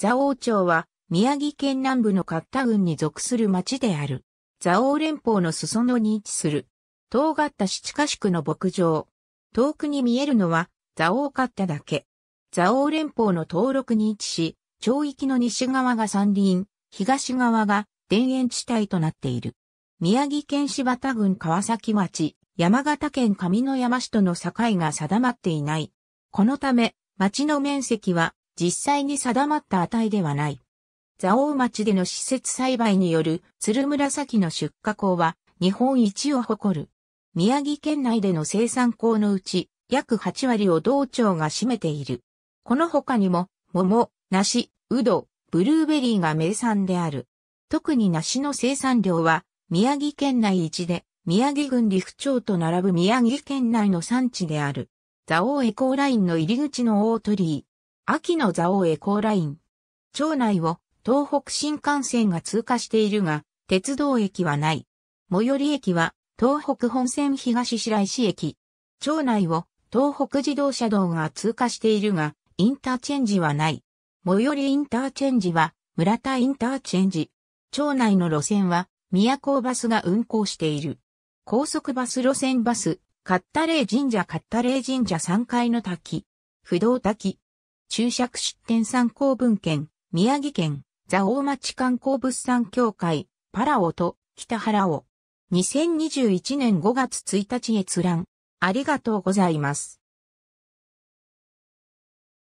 蔵王町は宮城県南部の勝田郡に属する町である。蔵王連邦の裾野に位置する。遠がった七ヶ宿の牧場。遠くに見えるのは蔵王勝だけ。蔵王連邦の登録に位置し、町域の西側が山林、東側が田園地帯となっている。宮城県柴田郡川崎町、山形県上野山市との境が定まっていない。このため、町の面積は実際に定まった値ではない。蔵王町での施設栽培による鶴紫の出荷校は日本一を誇る。宮城県内での生産校のうち約8割を道庁が占めている。この他にも桃、梨、うど、ブルーベリーが名産である。特に梨の生産量は宮城県内一で宮城郡陸町と並ぶ宮城県内の産地である。蔵王エコーラインの入り口の大鳥居、秋の蔵王エコーライン。町内を東北新幹線が通過しているが、鉄道駅はない。最寄り駅は東北本線東白石駅。町内を東北自動車道が通過しているが、インターチェンジはない。最寄りインターチェンジは村田インターチェンジ。町内の路線は宮古バスが運行している。高速バス路線バス、カッタレ神社カッタレ神社3階の滝、不動滝、注釈出典参考文献、宮城県、座王町観光物産協会、パラオと北原尾。2021年5月1日閲覧。ありがとうございます。